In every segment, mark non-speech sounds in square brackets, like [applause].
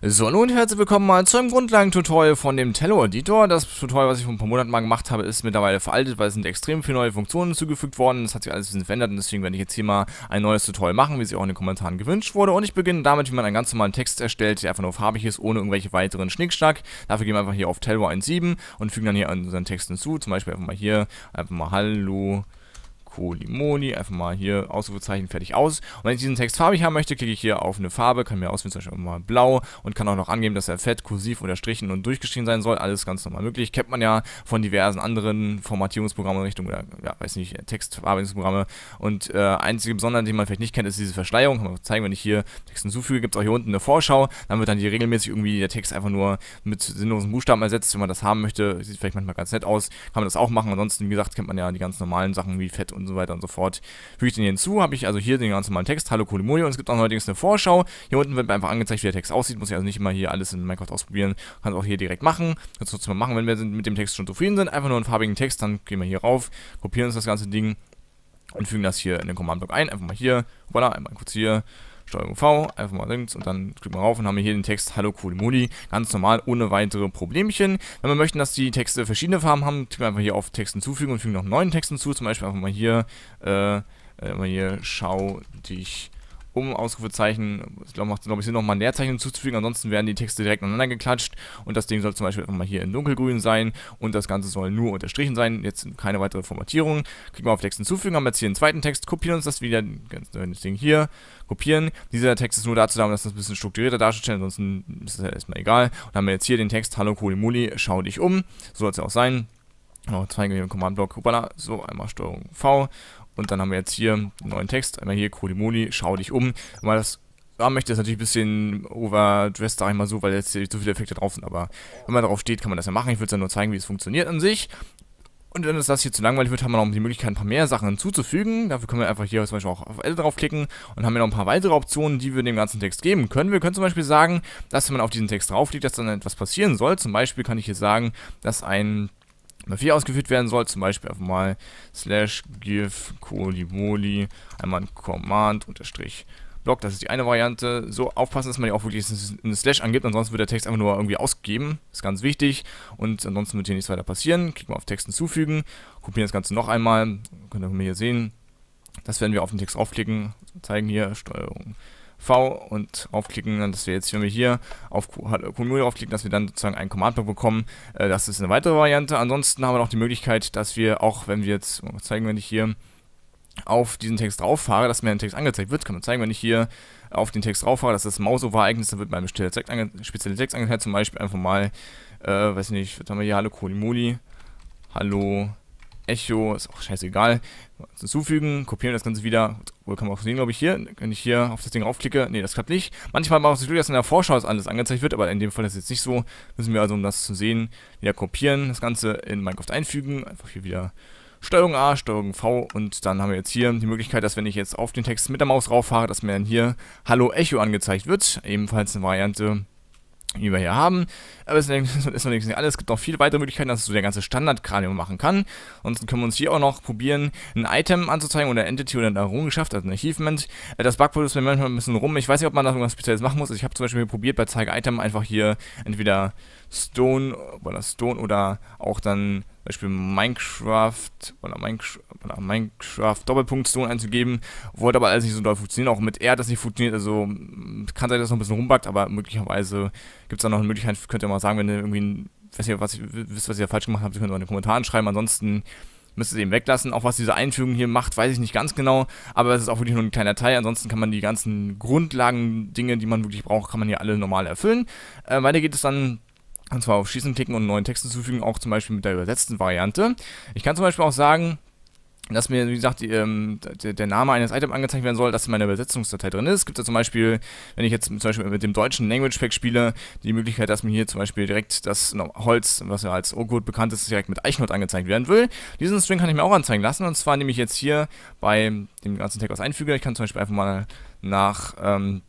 So, hallo und herzlich willkommen mal zu einem Grundlagen-Tutorial von dem Tello-Editor. Das Tutorial, was ich vor ein paar Monaten mal gemacht habe, ist mittlerweile veraltet, weil es sind extrem viele neue Funktionen hinzugefügt worden. Das hat sich alles ein bisschen verändert und deswegen werde ich jetzt hier mal ein neues Tutorial machen, wie es auch in den Kommentaren gewünscht wurde. Und ich beginne damit, wie man einen ganz normalen Text erstellt, der einfach nur farbig ist, ohne irgendwelche weiteren Schnickschnack. Dafür gehen wir einfach hier auf Tello 1.7 und fügen dann hier unseren Text hinzu. Zum Beispiel einfach mal hier, einfach mal Hallo Kolimoni, einfach mal hier Ausrufezeichen, fertig aus. Und wenn ich diesen Text farbig haben möchte, klicke ich hier auf eine Farbe, kann mir auswählen, zum Beispiel mal blau und kann auch noch angeben, dass er fett, kursiv, unterstrichen und durchgeschrieben sein soll. Alles ganz normal möglich. Kennt man ja von diversen anderen Formatierungsprogrammen in Richtung, oder ja, weiß nicht, Textverarbeitungsprogramme. Und äh, einzige Besonderheit, die man vielleicht nicht kennt, ist diese Verschleierung. Kann man zeigen, wenn ich hier Text hinzufüge, gibt es auch hier unten eine Vorschau. Dann wird dann hier regelmäßig irgendwie der Text einfach nur mit sinnlosen Buchstaben ersetzt, wenn man das haben möchte. Sieht vielleicht manchmal ganz nett aus. Kann man das auch machen. Ansonsten, wie gesagt, kennt man ja die ganz normalen Sachen wie Fett und und so weiter und so fort. Füge ich den hier hinzu, habe ich also hier den ganz normalen Text, hallo Kolimodio und es gibt auch neuerdings eine Vorschau. Hier unten wird mir einfach angezeigt, wie der Text aussieht, muss ich also nicht immer hier alles in Minecraft ausprobieren, kann es auch hier direkt machen. Das sollten wir machen, wenn wir mit dem Text schon zufrieden sind, einfach nur einen farbigen Text, dann gehen wir hier rauf, kopieren uns das ganze Ding und fügen das hier in den Command-Block ein, einfach mal hier, voilà, einmal kurz hier, Steuerung V, einfach mal links und dann klicken wir rauf und haben hier den Text Hallo Kulimuli, ganz normal, ohne weitere Problemchen. Wenn wir möchten, dass die Texte verschiedene Farben haben, klicken wir einfach hier auf Text hinzufügen und fügen noch einen neuen Text hinzu, zum Beispiel einfach mal hier, äh, äh mal hier, schau dich um Ausrufezeichen, ich glaube, macht es glaube ich Sinn, nochmal ein Leerzeichen hinzuzufügen, ansonsten werden die Texte direkt aneinander geklatscht und das Ding soll zum Beispiel einfach mal hier in dunkelgrün sein und das Ganze soll nur unterstrichen sein, jetzt keine weitere Formatierung. Klicken wir auf Text hinzufügen, haben wir jetzt hier einen zweiten Text, kopieren uns das wieder, ganz das Ding hier, kopieren. Dieser Text ist nur dazu da, um das ein bisschen strukturierter darzustellen, ansonsten ist es ja erstmal egal. Und haben wir jetzt hier den Text, hallo Kolimuli, schau dich um, so soll es ja auch sein. Noch zwei wir Command-Block, so, einmal Steuerung V und dann haben wir jetzt hier einen neuen Text. Einmal hier, Kolimoli, schau dich um. Mal das da möchte ich natürlich ein bisschen overdressed, sag ich mal so, weil jetzt so viele Effekte drauf sind, aber wenn man darauf steht, kann man das ja machen. Ich würde es ja nur zeigen, wie es funktioniert an sich. Und wenn es das hier zu langweilig wird, haben wir noch die Möglichkeit, ein paar mehr Sachen hinzuzufügen. Dafür können wir einfach hier zum Beispiel auch auf L draufklicken und haben hier noch ein paar weitere Optionen, die wir dem ganzen Text geben können. Wir können zum Beispiel sagen, dass wenn man auf diesen Text draufklickt, dass dann etwas passieren soll. Zum Beispiel kann ich hier sagen, dass ein Befehl ausgeführt werden soll, zum Beispiel einfach mal slash give kolimoli, einmal ein command unterstrich block, das ist die eine Variante. So aufpassen, dass man ja auch wirklich eine Slash angibt, ansonsten wird der Text einfach nur irgendwie ausgegeben, ist ganz wichtig. Und ansonsten wird hier nichts weiter passieren. Klicken wir auf Text hinzufügen, kopieren das Ganze noch einmal, könnt ihr hier sehen. Das werden wir auf den Text draufklicken, zeigen hier, Steuerung V und aufklicken, dass wir jetzt, wenn wir hier auf Q0 halt, äh, aufklicken, dass wir dann sozusagen einen Command-Block bekommen. Äh, das ist eine weitere Variante. Ansonsten haben wir noch die Möglichkeit, dass wir auch, wenn wir jetzt, mal oh, zeigen, wenn ich hier auf diesen Text drauf fahre, dass mir ein Text angezeigt wird. Kann man zeigen, wenn ich hier auf den Text drauf fahre, dass das Mausover-Ereignis, da wird mein spezieller Text, Text angezeigt. Zum Beispiel einfach mal, äh, weiß nicht, was haben wir hier? Hallo Kolimoli, hallo Echo, ist auch scheißegal. Hinzufügen, kopieren das Ganze wieder, oder kann man auch sehen, glaube ich, hier. Wenn ich hier auf das Ding raufklicke, nee, das klappt nicht. Manchmal mache ich das Glück, dass in der Vorschau das alles angezeigt wird, aber in dem Fall ist es jetzt nicht so. Müssen wir also, um das zu sehen, wieder kopieren, das Ganze in Minecraft einfügen. Einfach hier wieder Steuerung A, Steuerung V und dann haben wir jetzt hier die Möglichkeit, dass wenn ich jetzt auf den Text mit der Maus rauffahre, dass mir dann hier Hallo Echo angezeigt wird. Ebenfalls eine Variante, die wir hier haben. Aber [laughs] es ist, noch nicht alles. Es gibt noch viele weitere Möglichkeiten, dass du der ganze Standard-Kranium machen kann. Und können wir uns hier auch noch probieren, ein Item anzuzeigen oder Entity oder eine Errungenschaft, also ein Achievement. Äh, das Bugboard ist mir manchmal ein bisschen rum. Ich weiß nicht, ob man da irgendwas Spezielles machen muss. Ich habe zum Beispiel probiert, bei Zeige Item einfach hier entweder Stone oder Stone oder auch dann Beispiel Minecraft oder Minecraft, oder Minecraft Doppelpunkt Stone einzugeben. Wollte aber alles nicht so doll funktionieren, auch mit R das nicht funktioniert. Also hm, kann sein, dass es noch ein bisschen rumbackt, aber möglicherweise gibt es da noch eine Möglichkeit, könnt ihr mal sagen, wenn ihr irgendwie, weiß ihr, was ich, wisst, was ihr falsch gemacht habt, könnt ihr mal in den Kommentaren schreiben. Ansonsten müsst ihr es eben weglassen. Auch was diese Einfügung hier macht, weiß ich nicht ganz genau, aber es ist auch wirklich nur ein kleiner Teil. Ansonsten kann man die ganzen Grundlagen, Dinge, die man wirklich braucht, kann man hier alle normal erfüllen. Äh, weiter geht es dann und zwar auf Schießen klicken und neuen Text hinzufügen, auch zum Beispiel mit der übersetzten Variante. Ich kann zum Beispiel auch sagen, dass mir, wie gesagt, die, ähm, der Name eines Items angezeigt werden soll, dass in meiner Übersetzungsdatei drin ist. Gibt es zum Beispiel, wenn ich jetzt zum Beispiel mit dem deutschen Language Pack spiele, die Möglichkeit, dass mir hier zum Beispiel direkt das no, Holz, was ja als Urgut bekannt ist, direkt mit Eichnot angezeigt werden will. Diesen String kann ich mir auch anzeigen lassen und zwar nehme ich jetzt hier bei dem ganzen Tag was einfüge. Ich kann zum Beispiel einfach mal nach... Ähm,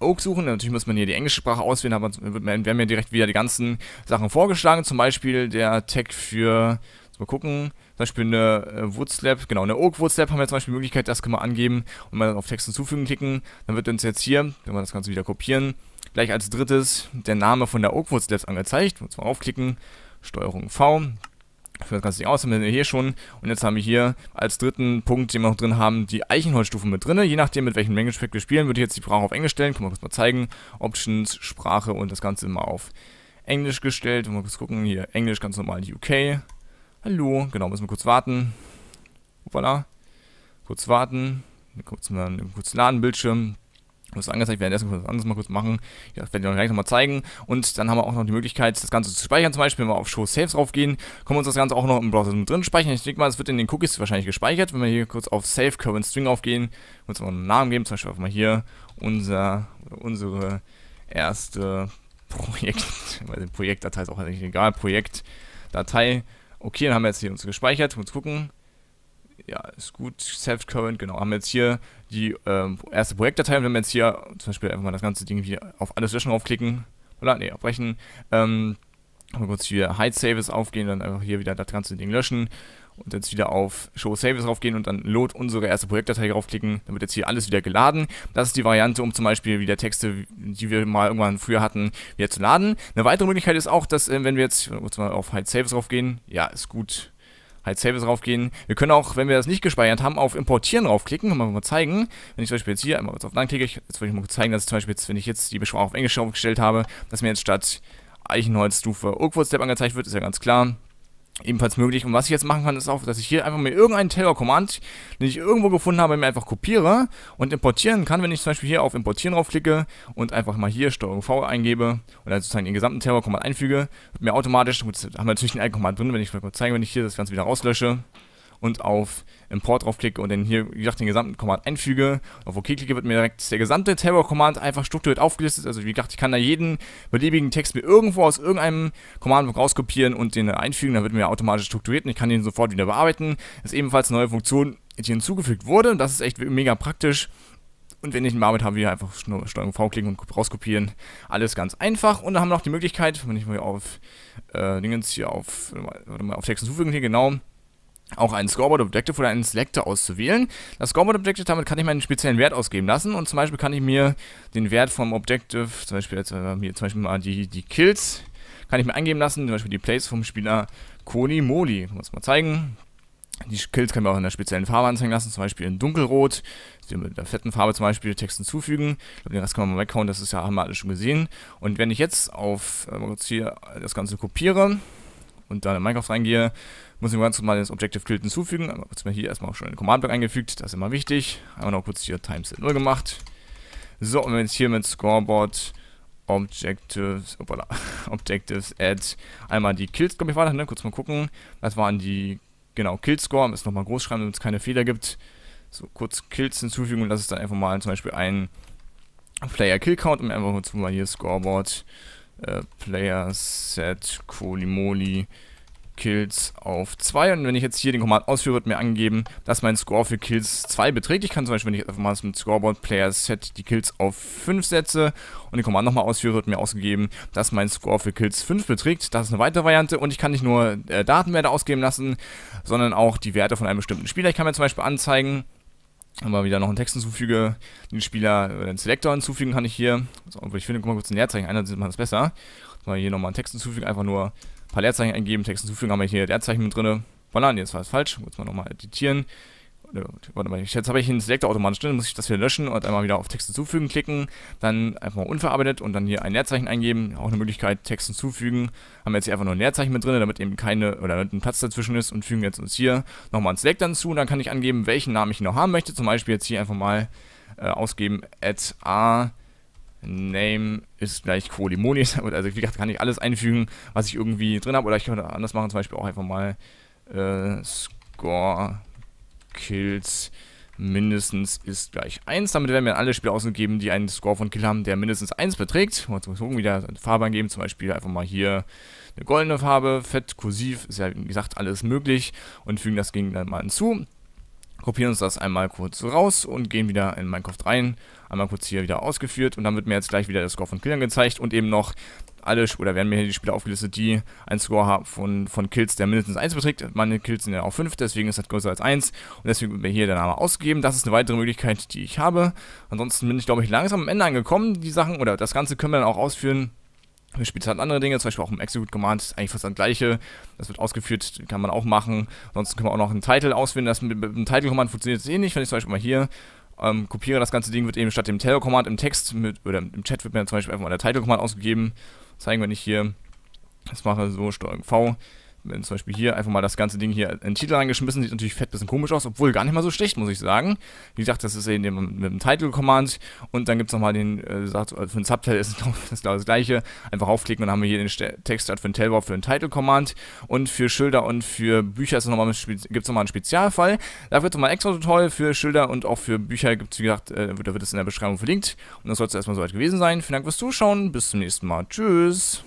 Oak suchen. Natürlich muss man hier die englische Sprache auswählen, aber werden wir haben direkt wieder die ganzen Sachen vorgeschlagen. Zum Beispiel der Tag für, mal gucken, zum Beispiel eine äh, Woodslab, genau, eine Oak Woodslab haben wir zum Beispiel die Möglichkeit, das können wir angeben und mal auf Text hinzufügen klicken. Dann wird uns jetzt hier, wenn wir das Ganze wieder kopieren, gleich als drittes der Name von der Oak Woodslabs angezeigt. Und mal aufklicken, Steuerung V, für das ganze Ding aus, haben wir hier schon. Und jetzt haben wir hier als dritten Punkt, den wir noch drin haben, die Eichenholzstufen mit drin. Je nachdem, mit welchem Language Pack wir spielen, würde ich jetzt die Sprache auf Englisch stellen. Können wir kurz mal zeigen. Options, Sprache und das Ganze immer auf Englisch gestellt. Mal kurz gucken, hier Englisch ganz normal, UK. Hallo, genau, müssen wir kurz warten. Voilà. Kurz warten. Kurz mal einen kurzen Ladenbildschirm kurz angezeigt werden. Erstmal das anders mal kurz machen. Ja, das werde ich euch gleich nochmal zeigen. Und dann haben wir auch noch die Möglichkeit, das Ganze zu speichern. Zum Beispiel, wenn wir auf Show Saves draufgehen, können wir uns das Ganze auch noch im Browser drin speichern. Ich denke mal, es wird in den Cookies wahrscheinlich gespeichert. Wenn wir hier kurz auf Save Current String aufgehen, uns mal einen Namen geben. Zum Beispiel einfach mal hier unser, unsere erste Projekt, [laughs] weil Projektdatei ist auch eigentlich egal, Projektdatei. Okay, dann haben wir jetzt hier uns gespeichert, uns gucken ja, ist gut, self-current, genau. Haben wir jetzt hier die ähm, erste Projektdatei und wenn wir jetzt hier zum Beispiel einfach mal das ganze Ding wieder auf alles löschen draufklicken, oder? Ne, abbrechen. Ähm, mal kurz hier Hide Saves aufgehen, dann einfach hier wieder das ganze Ding löschen und jetzt wieder auf Show Saves draufgehen und dann Load unsere erste Projektdatei draufklicken. Dann wird jetzt hier alles wieder geladen. Das ist die Variante, um zum Beispiel wieder Texte, die wir mal irgendwann früher hatten, wieder zu laden. Eine weitere Möglichkeit ist auch, dass, äh, wenn wir jetzt, kurz mal auf Hide Saves draufgehen, ja, ist gut, halt Saves raufgehen. Wir können auch, wenn wir das nicht gespeichert haben, auf Importieren draufklicken und mal zeigen. Wenn ich zum Beispiel jetzt hier einmal kurz auf Nein klicke, jetzt wollte ich mal zeigen, dass ich zum Beispiel jetzt, wenn ich jetzt die Beschreibung auf Englisch aufgestellt habe, dass mir jetzt statt Eichenholzstufe Oakwood Step angezeigt wird, ist ja ganz klar ebenfalls möglich. Und was ich jetzt machen kann, ist auch, dass ich hier einfach mir irgendeinen Taylor-Command, den ich irgendwo gefunden habe, mir einfach kopiere und importieren kann, wenn ich zum Beispiel hier auf Importieren draufklicke und einfach mal hier STRG V eingebe und dann sozusagen den gesamten Taylor-Command einfüge, wird mir automatisch, gut, haben wir natürlich einen alten Command drin, wenn ich mal kurz zeigen, wenn ich hier das Ganze wieder rauslösche, und auf Import draufklicke und dann hier, wie gesagt, den gesamten Command einfüge. Auf OK klicke, wird mir direkt der gesamte Terror-Command einfach strukturiert aufgelistet. Also wie gesagt, ich kann da jeden beliebigen Text mir irgendwo aus irgendeinem Command rauskopieren und den einfügen. Dann wird mir automatisch strukturiert und ich kann den sofort wieder bearbeiten. Das ist ebenfalls eine neue Funktion, die hinzugefügt wurde. Das ist echt mega praktisch. Und wenn ich ihn bearbeitet habe, wieder einfach Steuerung V klicken und rauskopieren. Alles ganz einfach. Und dann haben wir noch die Möglichkeit, wenn ich mal auf äh, Dingens hier auf, warte mal, auf Text hinzufügen hier, genau, auch ein Scoreboard Objective oder einen Selector auszuwählen. Das Scoreboard Objective, damit kann ich meinen speziellen Wert ausgeben lassen und zum Beispiel kann ich mir den Wert vom Objective, zum Beispiel jetzt äh, mir zum Beispiel mal die, die Kills, kann ich mir eingeben lassen, zum Beispiel die Plays vom Spieler Koni Moli. Muss mal zeigen. Die Kills können wir auch in einer speziellen Farbe anzeigen lassen, zum Beispiel in dunkelrot, mit der fetten Farbe zum Beispiel Text hinzufügen. Ich glaube, den Rest kann man mal weghauen, das ist ja, haben wir alle schon gesehen. Und wenn ich jetzt auf äh, das Ganze kopiere, und dann in Minecraft reingehe, muss ich ganz normal das Objective Field hinzufügen. Aber kurz mal hier erstmal auch schon den Command Block eingefügt, das ist immer wichtig. Einmal noch kurz hier Times 0 gemacht. So, und wenn jetzt hier mit Scoreboard Objectives, opala, [laughs] Objectives add einmal die Kills, glaube ich, war das, ne? Kurz mal gucken. Das waren die, genau, Killscore. Müssen nochmal groß schreiben, damit es keine Fehler gibt. So, kurz Kills hinzufügen und das ist dann einfach mal zum Beispiel ein Player Kill Count und einfach kurz mal hier Scoreboard äh, Player Set Kolimoli Kills auf 2. Und wenn ich jetzt hier den Command ausführe, wird mir angegeben, dass mein Score für Kills 2 beträgt. Ich kann zum Beispiel, wenn ich einfach mal mit Scoreboard Player Set die Kills auf 5 setze und den Command nochmal ausführe, wird mir ausgegeben, dass mein Score für Kills 5 beträgt. Das ist eine weitere Variante und ich kann nicht nur äh, Datenwerte ausgeben lassen, sondern auch die Werte von einem bestimmten Spieler. Ich kann mir zum Beispiel anzeigen, mal wieder noch einen Text hinzufüge, den Spieler oder den Selector hinzufügen kann ich hier. So, obwohl ich finde, guck mal kurz ein Leerzeichen, einer sieht man das besser. Mal hier nochmal einen Text hinzufügen, einfach nur ein paar Leerzeichen eingeben, Text hinzufügen, haben wir hier Leerzeichen mit drin. Voilà, jetzt war es falsch. muss man nochmal editieren warte mal, jetzt habe ich einen Selector automatisch drin, muss ich das wieder löschen und einmal wieder auf Text hinzufügen klicken, dann einfach mal unverarbeitet und dann hier ein Leerzeichen eingeben, auch eine Möglichkeit, Text hinzufügen. Haben wir jetzt hier einfach nur ein Leerzeichen mit drin, damit eben keine, oder damit ein Platz dazwischen ist und fügen jetzt uns hier nochmal einen Selector hinzu und dann kann ich angeben, welchen Namen ich noch haben möchte, zum Beispiel jetzt hier einfach mal äh, ausgeben, add a Name ist gleich Colimoni, [laughs] also wie gesagt, kann ich alles einfügen, was ich irgendwie drin habe, oder ich kann das anders machen, zum Beispiel auch einfach mal äh, Score Kills mindestens ist gleich 1. Damit werden wir alle Spiele ausgegeben, die einen Score von Kill haben, der mindestens 1 beträgt. Mal gucken, wie wir eine Farbe angeben, zum Beispiel einfach mal hier eine goldene Farbe, fett, kursiv, ist ja wie gesagt alles möglich und fügen das Gegner mal hinzu. Kopieren uns das einmal kurz raus und gehen wieder in Minecraft rein einmal kurz hier wieder ausgeführt und dann wird mir jetzt gleich wieder der Score von Killern gezeigt und eben noch alle, oder werden mir hier die Spieler aufgelistet, die einen Score haben von, von Kills, der mindestens 1 beträgt. Meine Kills sind ja auch 5, deswegen ist das größer als 1 und deswegen wird mir hier der Name ausgegeben. Das ist eine weitere Möglichkeit, die ich habe. Ansonsten bin ich, glaube ich, langsam am Ende angekommen, die Sachen, oder das Ganze können wir dann auch ausführen. Wir spielen halt andere Dinge, zum Beispiel auch im Execute Command, ist eigentlich fast das gleiche. Das wird ausgeführt, kann man auch machen. Ansonsten können wir auch noch einen Title auswählen. Das mit, mit dem Title Command funktioniert es eh nicht, wenn ich zum Beispiel mal hier ähm, kopiere das ganze Ding, wird eben statt dem Tail-Command im Text mit, oder im Chat wird mir zum Beispiel einfach mal der Title-Command ausgegeben. Zeigen wir nicht hier. Das mache, so, STRG V wenn zum Beispiel hier einfach mal das ganze Ding hier in den Titel reingeschmissen, sieht natürlich fett ein bisschen komisch aus, obwohl gar nicht mal so schlecht, muss ich sagen. Wie gesagt, das ist eben mit dem Title-Command und dann gibt es nochmal den, äh, äh, für den Subtitle ist das, glaube [laughs] genau das gleiche, einfach aufklicken und dann haben wir hier den Ste Text halt für den Tailbar, für den Title-Command und für Schilder und für Bücher noch gibt es nochmal einen Spezialfall. Da wird es nochmal ein extra toll für Schilder und auch für Bücher gibt es, wie gesagt, äh, da wird es in der Beschreibung verlinkt und das soll es erstmal soweit gewesen sein. Vielen Dank fürs Zuschauen, bis zum nächsten Mal, tschüss!